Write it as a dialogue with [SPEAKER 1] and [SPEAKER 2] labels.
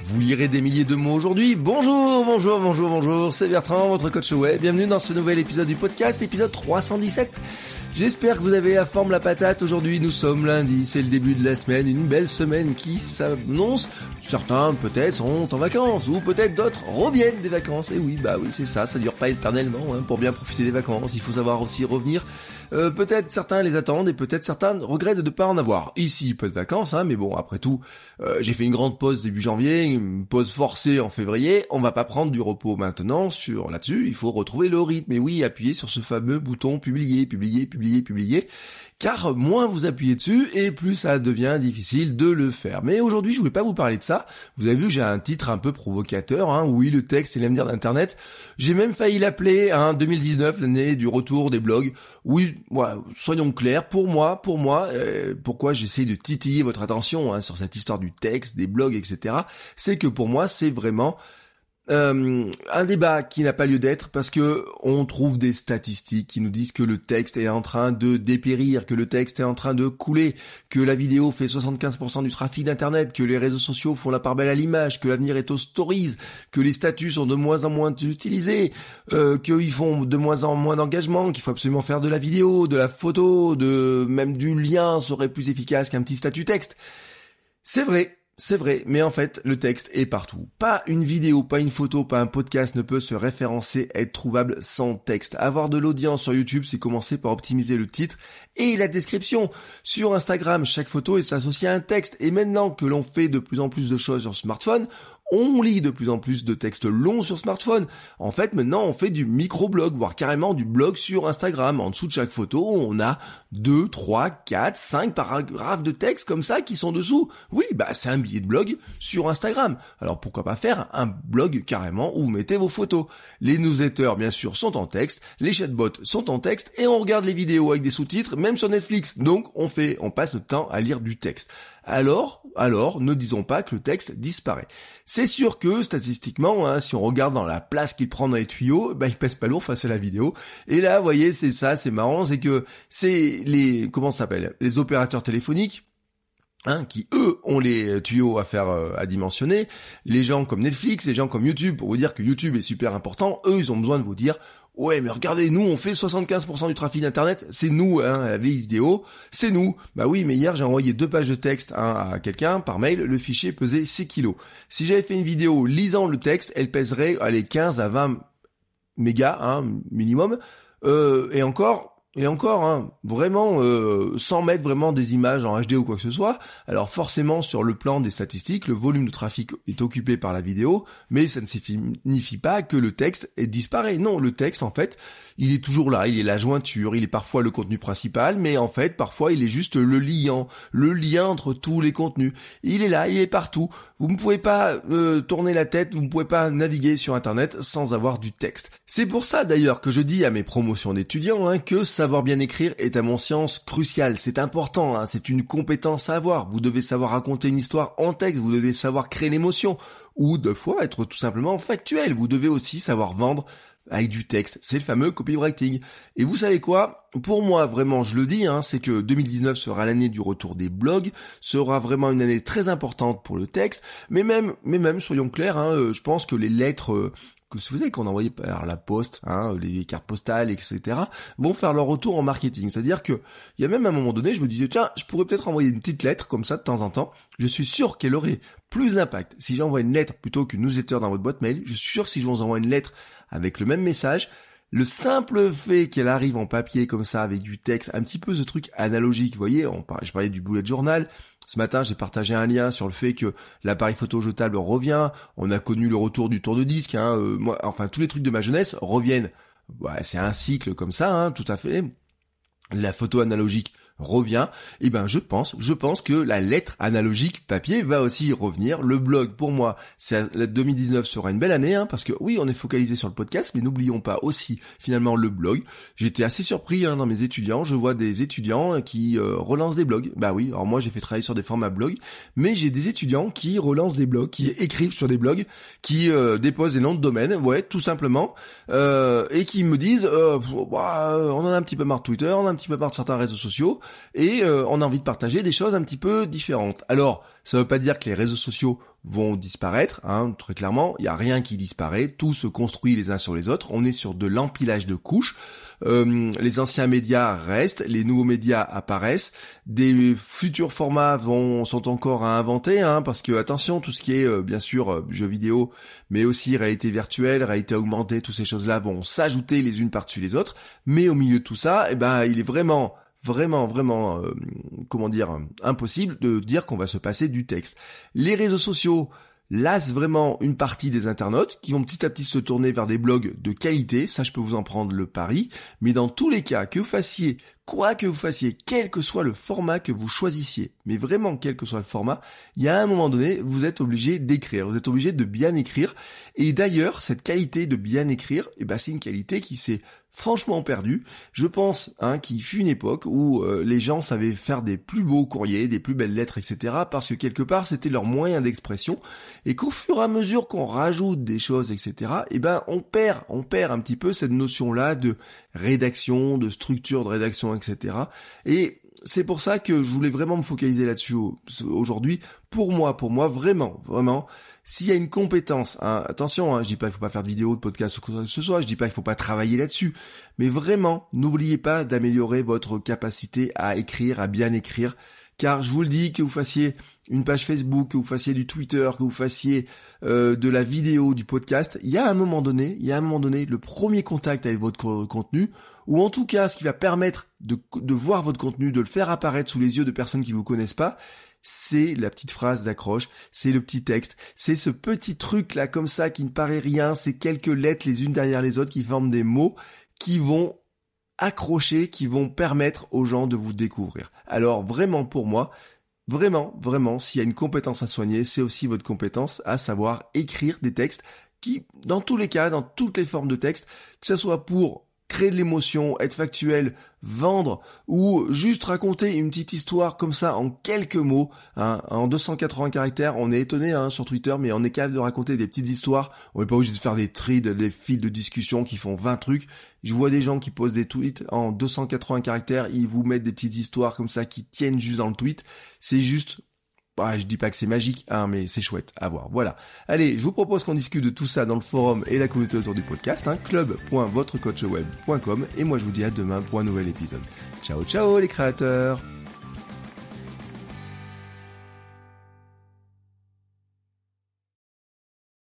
[SPEAKER 1] Vous lirez des milliers de mots aujourd'hui. Bonjour, bonjour, bonjour, bonjour. C'est Bertrand, votre coach web. Bienvenue dans ce nouvel épisode du podcast, épisode 317. J'espère que vous avez la forme, la patate. Aujourd'hui, nous sommes lundi. C'est le début de la semaine. Une belle semaine qui s'annonce. Certains, peut-être, sont en vacances. Ou peut-être d'autres reviennent des vacances. Et oui, bah oui, c'est ça. Ça dure pas éternellement. Hein. Pour bien profiter des vacances, il faut savoir aussi revenir euh, peut-être certains les attendent et peut-être certains regrettent de ne pas en avoir. Ici, peu de vacances, hein, mais bon, après tout, euh, j'ai fait une grande pause début janvier, une pause forcée en février. On va pas prendre du repos maintenant sur là-dessus. Il faut retrouver le rythme. Et oui, appuyer sur ce fameux bouton publier, publier, publier, publier car moins vous appuyez dessus et plus ça devient difficile de le faire. Mais aujourd'hui, je voulais pas vous parler de ça. Vous avez vu, j'ai un titre un peu provocateur, hein. oui, le texte et l'avenir d'Internet. J'ai même failli l'appeler hein, 2019, l'année du retour des blogs. Oui, soyons clairs, pour moi, pour moi, euh, pourquoi j'essaye de titiller votre attention hein, sur cette histoire du texte, des blogs, etc., c'est que pour moi, c'est vraiment euh, un débat qui n'a pas lieu d'être parce que on trouve des statistiques qui nous disent que le texte est en train de dépérir, que le texte est en train de couler, que la vidéo fait 75% du trafic d'internet, que les réseaux sociaux font la part belle à l'image, que l'avenir est aux stories, que les statuts sont de moins en moins utilisés, euh, qu'ils font de moins en moins d'engagement, qu'il faut absolument faire de la vidéo, de la photo, de même du lien serait plus efficace qu'un petit statut texte. C'est vrai, c'est vrai, mais en fait, le texte est partout. Pas une vidéo, pas une photo, pas un podcast ne peut se référencer, être trouvable sans texte. Avoir de l'audience sur YouTube, c'est commencer par optimiser le titre et la description. Sur Instagram, chaque photo est associée à un texte. Et maintenant que l'on fait de plus en plus de choses sur smartphone, on lit de plus en plus de textes longs sur smartphone. En fait, maintenant, on fait du microblog, voire carrément du blog sur Instagram. En dessous de chaque photo, on a 2, 3, 4, 5 paragraphes de texte comme ça qui sont dessous. Oui, bah c'est un billet de blog sur Instagram. Alors pourquoi pas faire un blog carrément où vous mettez vos photos. Les newsletters, bien sûr, sont en texte, les chatbots sont en texte et on regarde les vidéos avec des sous-titres, même sur Netflix. Donc on fait, on passe notre temps à lire du texte alors, alors, ne disons pas que le texte disparaît. C'est sûr que, statistiquement, hein, si on regarde dans la place qu'il prend dans les tuyaux, bah, il pèse pas lourd face à la vidéo. Et là, vous voyez, c'est ça, c'est marrant, c'est que c'est les, comment ça s'appelle, les opérateurs téléphoniques, Hein, qui eux ont les tuyaux à faire euh, à dimensionner, les gens comme Netflix, les gens comme YouTube, pour vous dire que YouTube est super important, eux ils ont besoin de vous dire Ouais, mais regardez, nous, on fait 75% du trafic d'Internet, c'est nous, hein, la vieille vidéo, c'est nous. Bah oui, mais hier, j'ai envoyé deux pages de texte à quelqu'un par mail, le fichier pesait 6 kilos. Si j'avais fait une vidéo lisant le texte, elle pèserait, allez, 15 à 20 mégas, hein, minimum. Euh, et encore, et encore, hein, vraiment, sans euh, mettre vraiment des images en HD ou quoi que ce soit, alors forcément sur le plan des statistiques, le volume de trafic est occupé par la vidéo, mais ça ne signifie pas que le texte est disparaît. Non, le texte en fait, il est toujours là, il est la jointure, il est parfois le contenu principal, mais en fait parfois il est juste le liant, le lien entre tous les contenus. Il est là, il est partout. Vous ne pouvez pas euh, tourner la tête, vous ne pouvez pas naviguer sur Internet sans avoir du texte. C'est pour ça d'ailleurs que je dis à mes promotions d'étudiants hein, que ça savoir bien écrire est à mon sens crucial. C'est important, hein. c'est une compétence à avoir. Vous devez savoir raconter une histoire en texte, vous devez savoir créer l'émotion, ou deux fois être tout simplement factuel. Vous devez aussi savoir vendre avec du texte. C'est le fameux copywriting. Et vous savez quoi Pour moi, vraiment, je le dis, hein, c'est que 2019 sera l'année du retour des blogs, sera vraiment une année très importante pour le texte. Mais même, mais même, soyons clairs, hein, euh, je pense que les lettres, euh, que vous faisait qu'on envoyait par la poste, hein, les cartes postales, etc., vont faire leur retour en marketing. C'est-à-dire que il y a même un moment donné, je me disais tiens, je pourrais peut-être envoyer une petite lettre comme ça de temps en temps. Je suis sûr qu'elle aurait plus d'impact si j'envoie une lettre plutôt que nous newsletter dans votre boîte mail. Je suis sûr si je vous envoie une lettre avec le même message, le simple fait qu'elle arrive en papier comme ça avec du texte, un petit peu ce truc analogique, vous voyez, on je parlais du bullet journal, ce matin, j'ai partagé un lien sur le fait que l'appareil photo jetable revient. On a connu le retour du tour de disque. Hein, euh, moi, enfin, tous les trucs de ma jeunesse reviennent. c'est un cycle comme ça, hein, tout à fait. La photo analogique revient, et eh ben je pense, je pense que la lettre analogique papier va aussi revenir. Le blog, pour moi, 2019 sera une belle année, hein, parce que oui, on est focalisé sur le podcast, mais n'oublions pas aussi finalement le blog. J'étais assez surpris hein, dans mes étudiants, je vois des étudiants qui euh, relancent des blogs. Bah oui, alors moi j'ai fait travailler sur des formats blog, mais j'ai des étudiants qui relancent des blogs, qui écrivent sur des blogs, qui euh, déposent des noms de domaines, ouais, tout simplement, euh, et qui me disent, on en a un petit peu marre de Twitter, on a un petit peu marre de certains réseaux sociaux, et euh, on a envie de partager des choses un petit peu différentes. Alors, ça ne veut pas dire que les réseaux sociaux vont disparaître, hein, très clairement, il n'y a rien qui disparaît, tout se construit les uns sur les autres, on est sur de l'empilage de couches, euh, les anciens médias restent, les nouveaux médias apparaissent, des futurs formats vont, sont encore à inventer, hein, parce que attention, tout ce qui est euh, bien sûr euh, jeux vidéo, mais aussi réalité virtuelle, réalité augmentée, toutes ces choses-là vont s'ajouter les unes par-dessus les autres, mais au milieu de tout ça, eh ben, il est vraiment vraiment, vraiment, euh, comment dire, impossible de dire qu'on va se passer du texte. Les réseaux sociaux lassent vraiment une partie des internautes qui vont petit à petit se tourner vers des blogs de qualité, ça je peux vous en prendre le pari, mais dans tous les cas, que vous fassiez quoi que vous fassiez, quel que soit le format que vous choisissiez, mais vraiment quel que soit le format, il y a un moment donné, vous êtes obligé d'écrire, vous êtes obligé de bien écrire. Et d'ailleurs, cette qualité de bien écrire, eh ben, c'est une qualité qui s'est franchement perdue. Je pense hein, qu'il fut une époque où euh, les gens savaient faire des plus beaux courriers, des plus belles lettres, etc. Parce que quelque part, c'était leur moyen d'expression. Et qu'au fur et à mesure qu'on rajoute des choses, etc. Eh ben, on perd, on perd un petit peu cette notion-là de rédaction, de structure de rédaction, etc. Et c'est pour ça que je voulais vraiment me focaliser là-dessus aujourd'hui. Pour moi, pour moi, vraiment, vraiment, s'il y a une compétence, hein, attention, hein, je dis pas qu'il faut pas faire de vidéos, de podcasts ou quoi que ce soit, je dis pas qu'il faut pas travailler là-dessus, mais vraiment, n'oubliez pas d'améliorer votre capacité à écrire, à bien écrire. Car je vous le dis, que vous fassiez une page Facebook, que vous fassiez du Twitter, que vous fassiez euh, de la vidéo, du podcast, il y a un moment donné, il y a un moment donné, le premier contact avec votre contenu, ou en tout cas ce qui va permettre de, de voir votre contenu, de le faire apparaître sous les yeux de personnes qui ne vous connaissent pas, c'est la petite phrase d'accroche, c'est le petit texte, c'est ce petit truc là comme ça qui ne paraît rien, c'est quelques lettres les unes derrière les autres qui forment des mots qui vont accrochés qui vont permettre aux gens de vous découvrir. Alors vraiment pour moi, vraiment, vraiment, s'il y a une compétence à soigner, c'est aussi votre compétence à savoir écrire des textes qui, dans tous les cas, dans toutes les formes de textes, que ce soit pour créer de l'émotion, être factuel, vendre ou juste raconter une petite histoire comme ça en quelques mots, hein. en 280 caractères. On est étonné hein, sur Twitter, mais on est capable de raconter des petites histoires. On n'est pas obligé de faire des threads, des fils de discussion qui font 20 trucs. Je vois des gens qui posent des tweets en 280 caractères, ils vous mettent des petites histoires comme ça qui tiennent juste dans le tweet. C'est juste bah, je dis pas que c'est magique, hein, mais c'est chouette à voir. Voilà. Allez, je vous propose qu'on discute de tout ça dans le forum et la communauté autour du podcast, hein, club.votrecoachweb.com. Et moi, je vous dis à demain pour un nouvel épisode. Ciao, ciao les créateurs